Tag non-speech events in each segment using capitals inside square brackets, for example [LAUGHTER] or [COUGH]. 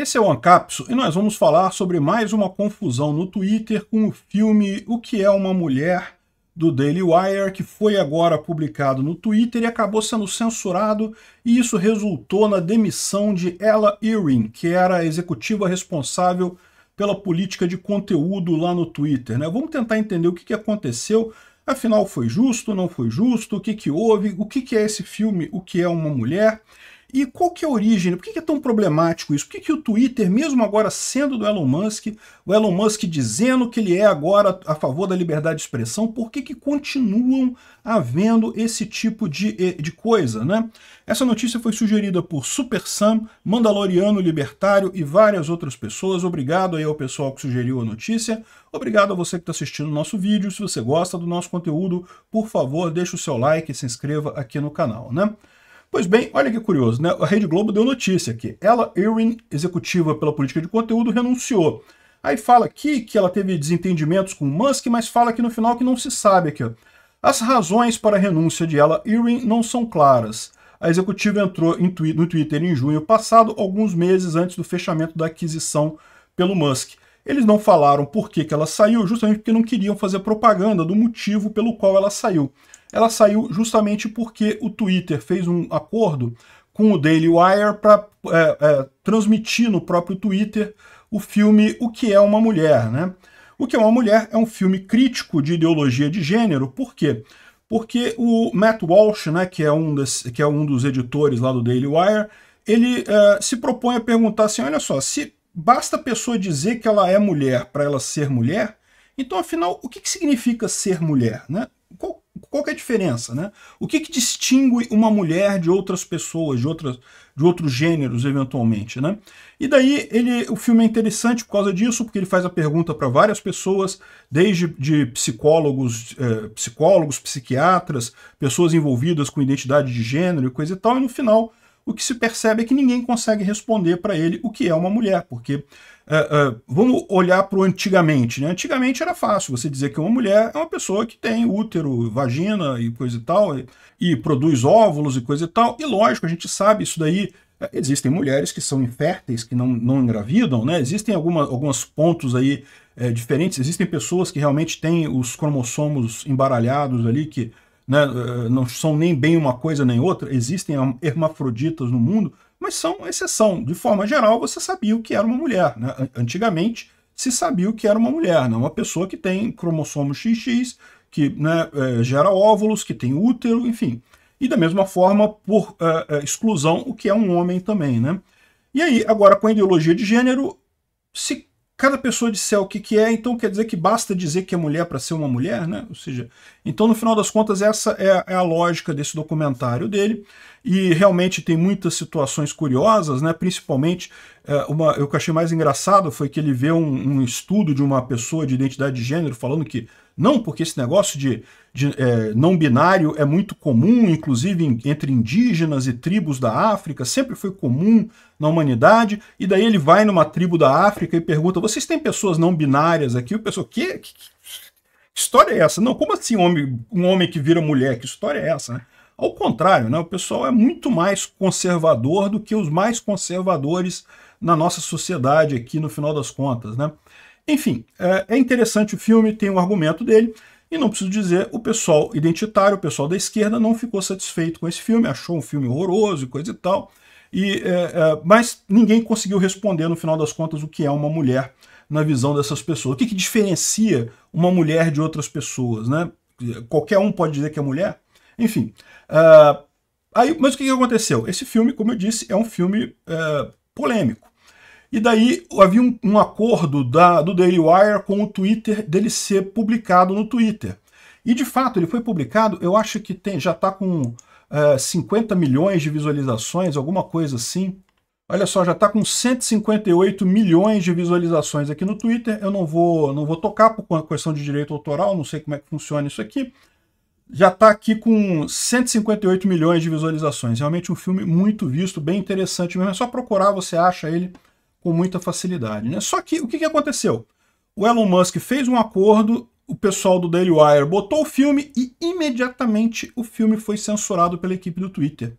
Esse é o Ancapso e nós vamos falar sobre mais uma confusão no Twitter com o filme O que é uma mulher do Daily Wire, que foi agora publicado no Twitter e acabou sendo censurado, e isso resultou na demissão de Ella Earing, que era a executiva responsável pela política de conteúdo lá no Twitter. Né? Vamos tentar entender o que, que aconteceu, afinal foi justo, não foi justo, o que, que houve, o que, que é esse filme, o que é uma mulher. E qual que é a origem? Por que é tão problemático isso? Por que, que o Twitter, mesmo agora sendo do Elon Musk, o Elon Musk dizendo que ele é agora a favor da liberdade de expressão, por que, que continuam havendo esse tipo de, eh, de coisa? Né? Essa notícia foi sugerida por Super Sam, Mandaloriano Libertário e várias outras pessoas. Obrigado aí ao pessoal que sugeriu a notícia. Obrigado a você que está assistindo o nosso vídeo. Se você gosta do nosso conteúdo, por favor, deixe o seu like e se inscreva aqui no canal. Né? Pois bem, olha que curioso, né? A Rede Globo deu notícia aqui. Ela, Erin executiva pela política de conteúdo, renunciou. Aí fala aqui que ela teve desentendimentos com Musk, mas fala aqui no final que não se sabe aqui. As razões para a renúncia de ela, Erin não são claras. A executiva entrou no Twitter em junho passado, alguns meses antes do fechamento da aquisição pelo Musk. Eles não falaram por que, que ela saiu, justamente porque não queriam fazer propaganda do motivo pelo qual ela saiu ela saiu justamente porque o Twitter fez um acordo com o Daily Wire para é, é, transmitir no próprio Twitter o filme O que é uma mulher, né? O que é uma mulher é um filme crítico de ideologia de gênero, por quê? Porque o Matt Walsh, né, que é um, des, que é um dos editores lá do Daily Wire, ele é, se propõe a perguntar assim, olha só, se basta a pessoa dizer que ela é mulher para ela ser mulher, então afinal, o que, que significa ser mulher, né? qual, qual é a diferença? Né? O que, que distingue uma mulher de outras pessoas, de, outras, de outros gêneros, eventualmente? Né? E daí ele, o filme é interessante por causa disso, porque ele faz a pergunta para várias pessoas, desde de psicólogos, eh, psicólogos, psiquiatras, pessoas envolvidas com identidade de gênero e coisa e tal, e no final o que se percebe é que ninguém consegue responder para ele o que é uma mulher, porque uh, uh, vamos olhar para o antigamente. Né? Antigamente era fácil você dizer que uma mulher é uma pessoa que tem útero, vagina e coisa e tal, e, e produz óvulos e coisa e tal, e lógico, a gente sabe isso daí. É, existem mulheres que são inférteis, que não, não engravidam, né? Existem alguma, alguns pontos aí é, diferentes, existem pessoas que realmente têm os cromossomos embaralhados ali, que né, eh, não são nem bem uma coisa nem outra, existem hermafroditas no mundo, mas são exceção. De forma geral, você sabia o que era uma mulher. Né? Antigamente, se sabia o que era uma mulher, né? uma pessoa que tem cromossomo XX, que né, eh, gera óvulos, que tem útero, enfim. E da mesma forma, por uh, exclusão, o que é um homem também. Né? E aí, agora com a ideologia de gênero, se cada pessoa disser o que, que é, então quer dizer que basta dizer que é mulher para ser uma mulher, né? Ou seja, então no final das contas essa é, é a lógica desse documentário dele e realmente tem muitas situações curiosas, né? principalmente é, uma, o que eu achei mais engraçado foi que ele vê um, um, estudo de uma pessoa de identidade de gênero falando que não, porque esse negócio de, de é, não binário é muito comum, inclusive em, entre indígenas e tribos da África, sempre foi comum na humanidade, e daí ele vai numa tribo da África e pergunta, vocês têm pessoas não binárias aqui? E o pessoal, que, que, que história é essa? Não, como assim homem, um homem que vira mulher? Que história é essa? Né? Ao contrário, né, o pessoal é muito mais conservador do que os mais conservadores na nossa sociedade aqui no final das contas. Né? Enfim, é, é interessante o filme, tem o um argumento dele, e não preciso dizer, o pessoal identitário, o pessoal da esquerda, não ficou satisfeito com esse filme, achou um filme horroroso e coisa e tal. E, é, é, mas ninguém conseguiu responder, no final das contas, o que é uma mulher na visão dessas pessoas. O que, que diferencia uma mulher de outras pessoas? Né? Qualquer um pode dizer que é mulher? Enfim. Uh, aí, mas o que, que aconteceu? Esse filme, como eu disse, é um filme uh, polêmico. E daí havia um, um acordo da, do Daily Wire com o Twitter dele ser publicado no Twitter. E de fato ele foi publicado, eu acho que tem, já está com é, uh, 50 milhões de visualizações, alguma coisa assim. Olha só, já está com 158 milhões de visualizações aqui no Twitter. Eu não vou, não vou tocar por questão de direito autoral, não sei como é que funciona isso aqui já está aqui com 158 milhões de visualizações. Realmente um filme muito visto, bem interessante mesmo. É só procurar, você acha ele com muita facilidade. Né? Só que o que, que aconteceu? O Elon Musk fez um acordo, o pessoal do Daily Wire botou o filme e imediatamente o filme foi censurado pela equipe do Twitter.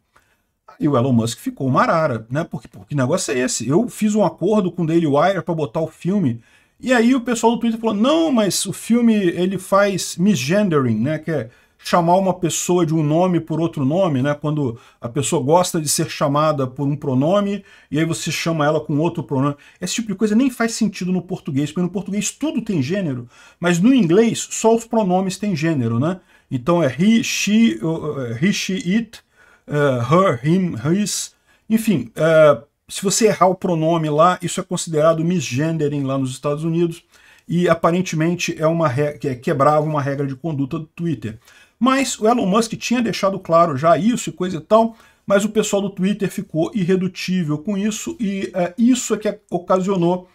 E o Elon Musk ficou uma arara, né? Porque, porque que negócio é esse? Eu fiz um acordo com o Daily Wire para botar o filme e aí o pessoal do Twitter falou, não, mas o filme ele faz misgendering, né? Que é chamar uma pessoa de um nome por outro nome, né? Quando a pessoa gosta de ser chamada por um pronome e aí você chama ela com outro pronome. Esse tipo de coisa nem faz sentido no português, porque no português tudo tem gênero, mas no inglês só os pronomes têm gênero, né? Então é he, she, é, he, she, it, uh, her, him, his. Enfim, uh, se você errar o pronome lá, isso é considerado misgendering lá nos Estados Unidos e aparentemente é uma regra, quebrava uma regra de conduta do Twitter. Mas o Elon Musk tinha deixado claro já isso e coisa e tal, mas o pessoal do Twitter ficou irredutível com isso e é, isso é que ocasionou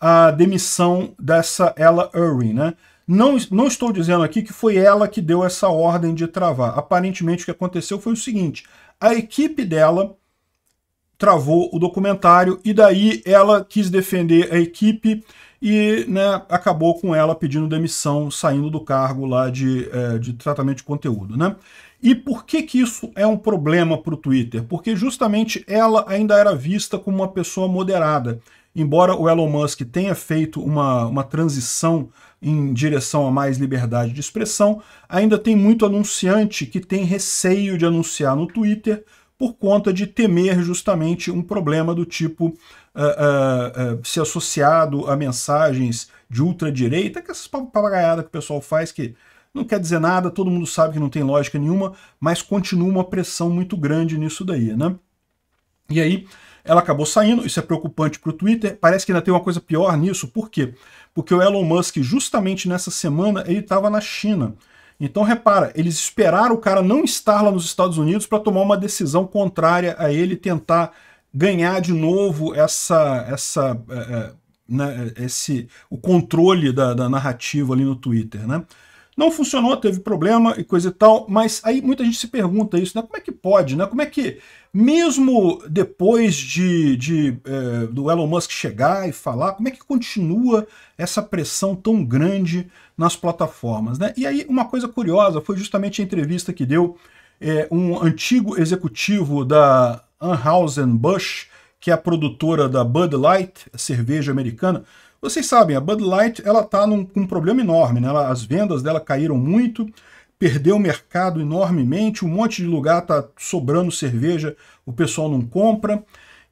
a demissão dessa Ella Irwin, né? Não, não estou dizendo aqui que foi ela que deu essa ordem de travar. Aparentemente o que aconteceu foi o seguinte, a equipe dela travou o documentário e daí ela quis defender a equipe e né, acabou com ela pedindo demissão, saindo do cargo lá de, é, de tratamento de conteúdo. Né? E por que, que isso é um problema para o Twitter? Porque justamente ela ainda era vista como uma pessoa moderada. Embora o Elon Musk tenha feito uma, uma transição em direção a mais liberdade de expressão, ainda tem muito anunciante que tem receio de anunciar no Twitter por conta de temer justamente um problema do tipo uh, eh, uh, eh, uh, eh, se associado a mensagens de ultradireita, que essas papagaiadas que o pessoal faz que não quer dizer nada, todo mundo sabe que não tem lógica nenhuma, mas continua uma pressão muito grande nisso daí, né? E aí, ela acabou saindo, isso é preocupante para o Twitter, parece que ainda tem uma coisa pior nisso, por quê? Porque o Elon Musk, justamente nessa semana, ele estava na China, então repara, eles esperaram o cara não estar lá nos Estados Unidos para tomar uma decisão contrária a ele tentar ganhar de novo essa essa é, é né, esse o controle da, da narrativa ali no Twitter, né? Não funcionou, teve problema e coisa e tal, mas aí muita gente se pergunta isso, né? Como é que pode, né? Como é que, mesmo depois de, de é, do Elon Musk chegar e falar, como é que continua essa pressão tão grande nas plataformas, né? E aí uma coisa curiosa foi justamente a entrevista que deu é, um antigo executivo da Anheuser-Busch, que é a produtora da Bud Light, cerveja americana, vocês sabem, a Bud Light ela está com um problema enorme, né? Ela, as vendas dela caíram muito, perdeu o mercado enormemente, um monte de lugar está sobrando cerveja, o pessoal não compra.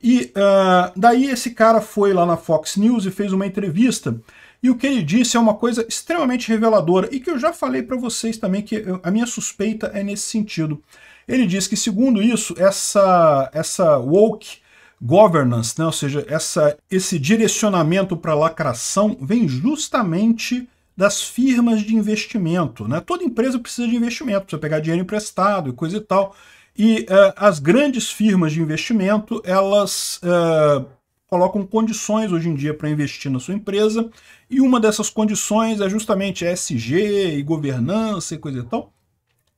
E uh, daí esse cara foi lá na Fox News e fez uma entrevista. E o que ele disse é uma coisa extremamente reveladora e que eu já falei para vocês também que a minha suspeita é nesse sentido. Ele diz que segundo isso, essa essa woke governance, né? ou seja, essa, esse direcionamento para lacração vem justamente das firmas de investimento. Né? Toda empresa precisa de investimento, precisa pegar dinheiro emprestado e coisa e tal. E uh, as grandes firmas de investimento, elas uh, colocam condições hoje em dia para investir na sua empresa, e uma dessas condições é justamente SG e governança e coisa e tal.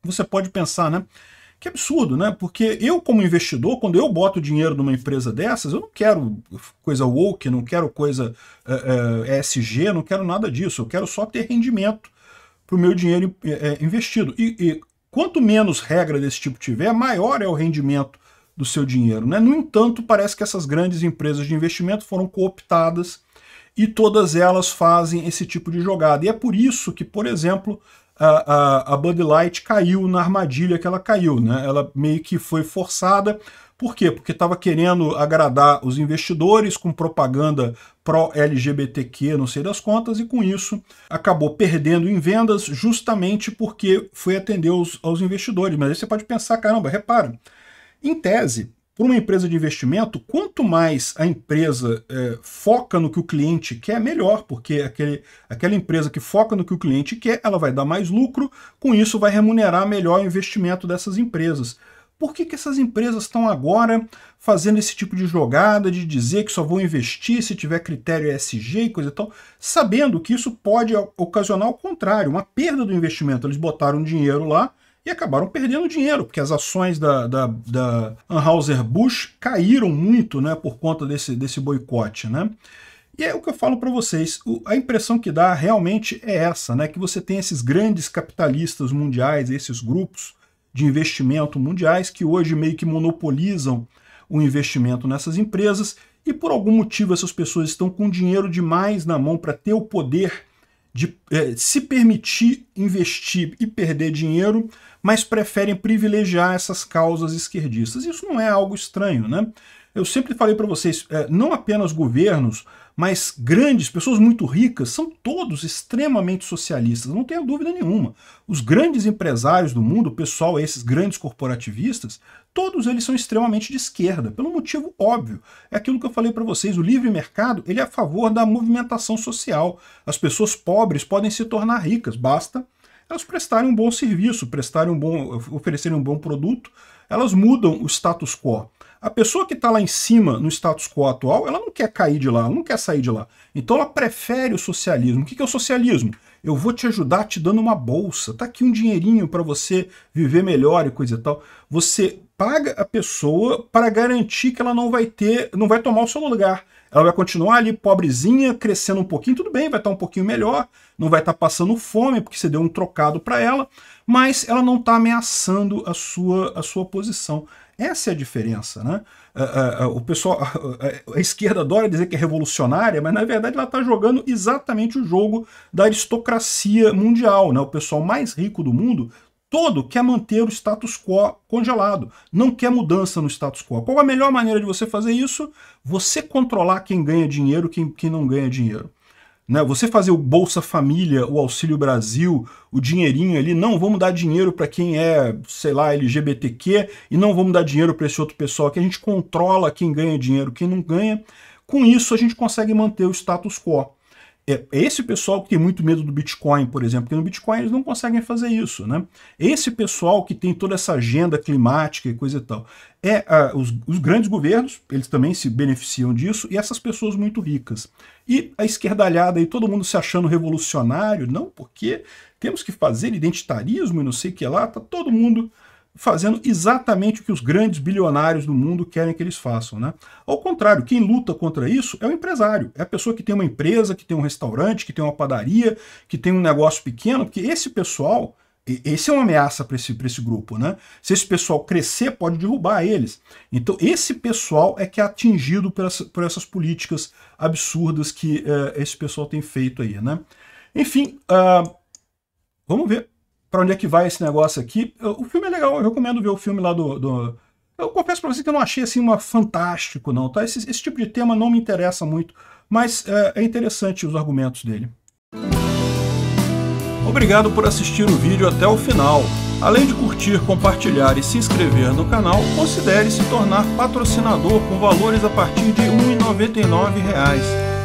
Você pode pensar, né? Que absurdo, né? Porque eu, como investidor, quando eu boto dinheiro numa empresa dessas, eu não quero coisa woke, não quero coisa uh, eh, ESG, eh, não quero nada disso. Eu quero só ter rendimento para o meu dinheiro eh, investido. E, e, quanto menos regra desse tipo tiver, maior é o rendimento do seu dinheiro. Né? No entanto, parece que essas grandes empresas de investimento foram cooptadas e todas elas fazem esse tipo de jogada. E é por isso que, por exemplo, a, a, a Bud Light caiu na armadilha que ela caiu, né? Ela meio que foi forçada por quê? Porque estava querendo agradar os investidores com propaganda pró-LGBTQ, não sei das contas, e com isso acabou perdendo em vendas justamente porque foi atender os, aos investidores. Mas aí você pode pensar, caramba, repara, em tese, para uma empresa de investimento, quanto mais a empresa é, foca no que o cliente quer, melhor, porque aquele, aquela empresa que foca no que o cliente quer, ela vai dar mais lucro, com isso vai remunerar melhor o investimento dessas empresas. Por que, que essas empresas estão agora fazendo esse tipo de jogada, de dizer que só vão investir se tiver critério ESG e coisa e tal, sabendo que isso pode ocasionar o contrário, uma perda do investimento. Eles botaram dinheiro lá, e acabaram perdendo dinheiro, porque as ações da, da, da Anheuser-Busch caíram muito né, por conta desse, desse boicote. Né? E é o que eu falo para vocês, o, a impressão que dá realmente é essa, né, que você tem esses grandes capitalistas mundiais, esses grupos de investimento mundiais que hoje meio que monopolizam o investimento nessas empresas e por algum motivo essas pessoas estão com dinheiro demais na mão para ter o poder de é, se permitir investir e perder dinheiro, mas preferem privilegiar essas causas esquerdistas. Isso não é algo estranho, né? Eu sempre falei para vocês, é, não apenas governos, mas grandes, pessoas muito ricas, são todos extremamente socialistas, não tenha dúvida nenhuma. Os grandes empresários do mundo, o pessoal, esses grandes corporativistas, todos eles são extremamente de esquerda, pelo motivo óbvio. É aquilo que eu falei para vocês, o livre mercado ele é a favor da movimentação social. As pessoas pobres podem se tornar ricas, basta elas prestarem um bom serviço, prestarem um bom, oferecerem um bom produto, elas mudam o status quo. A pessoa que está lá em cima no status quo atual, ela não quer cair de lá, ela não quer sair de lá. Então ela prefere o socialismo. O que, que é o socialismo? Eu vou te ajudar te dando uma bolsa, tá aqui um dinheirinho para você viver melhor e coisa e tal. Você paga a pessoa para garantir que ela não vai ter, não vai tomar o seu lugar. Ela vai continuar ali pobrezinha, crescendo um pouquinho, tudo bem, vai estar tá um pouquinho melhor, não vai estar tá passando fome porque você deu um trocado para ela, mas ela não está ameaçando a sua, a sua posição. Essa é a diferença, né? É, é, é, o pessoal, [LAUGHS] a esquerda adora dizer que é revolucionária, mas na verdade ela está jogando exatamente o jogo da aristocracia mundial, né? O pessoal mais rico do mundo todo quer manter o status quo congelado, não quer mudança no status quo. Qual a melhor maneira de você fazer isso? Você controlar quem ganha dinheiro, quem, quem não ganha dinheiro. Né? Você fazer o Bolsa Família, o Auxílio Brasil, o dinheirinho ali, não, vamos dar dinheiro para quem é, sei lá, LGBTQ e não vamos dar dinheiro para esse outro pessoal que a gente controla quem ganha dinheiro, quem não ganha. Com isso a gente consegue manter o status quo. É esse pessoal que tem muito medo do Bitcoin, por exemplo, porque no Bitcoin eles não conseguem fazer isso, né? Esse pessoal que tem toda essa agenda climática e coisa e tal. É, os, os grandes governos, eles também se beneficiam disso, e essas pessoas muito ricas. E a esquerdalhada e todo mundo se achando revolucionário, não, porque temos que fazer identitarismo e não sei o que lá, tá todo mundo fazendo exatamente o que os grandes bilionários do mundo querem que eles façam. Né? Ao contrário, quem luta contra isso é o empresário, é a pessoa que tem uma empresa, que tem um restaurante, que tem uma padaria, que tem um negócio pequeno, porque esse pessoal, esse é uma ameaça para esse, esse grupo. Né? Se esse pessoal crescer, pode derrubar eles. Então esse pessoal é que é atingido por, essa, por essas políticas absurdas que uh, esse pessoal tem feito aí. Né? Enfim, uh, vamos ver para onde é que vai esse negócio aqui. O filme é legal, eu recomendo ver o filme lá do. do... Eu confesso para você que eu não achei assim uma fantástico, não, tá? Esse, esse tipo de tema não me interessa muito, mas é, é interessante os argumentos dele. Obrigado por assistir o vídeo até o final. Além de curtir, compartilhar e se inscrever no canal, considere se tornar patrocinador com valores a partir de R$ 1,99